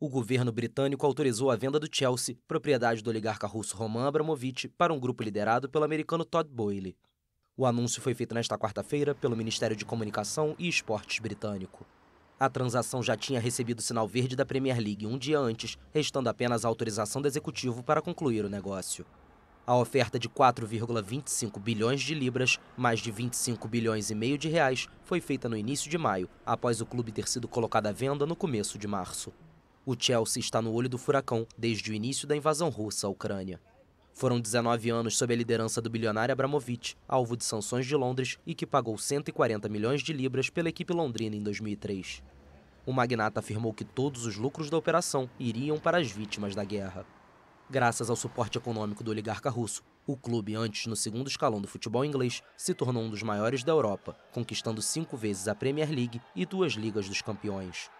o governo britânico autorizou a venda do Chelsea, propriedade do oligarca russo Roman Abramovich, para um grupo liderado pelo americano Todd Boyle. O anúncio foi feito nesta quarta-feira pelo Ministério de Comunicação e Esportes britânico. A transação já tinha recebido sinal verde da Premier League um dia antes, restando apenas a autorização do executivo para concluir o negócio. A oferta de 4,25 bilhões de libras, mais de 25 bilhões e meio de reais, foi feita no início de maio, após o clube ter sido colocado à venda no começo de março. O Chelsea está no olho do furacão desde o início da invasão russa à Ucrânia. Foram 19 anos sob a liderança do bilionário Abramovich, alvo de sanções de Londres e que pagou 140 milhões de libras pela equipe londrina em 2003. O magnata afirmou que todos os lucros da operação iriam para as vítimas da guerra. Graças ao suporte econômico do oligarca russo, o clube, antes no segundo escalão do futebol inglês, se tornou um dos maiores da Europa, conquistando cinco vezes a Premier League e duas Ligas dos Campeões.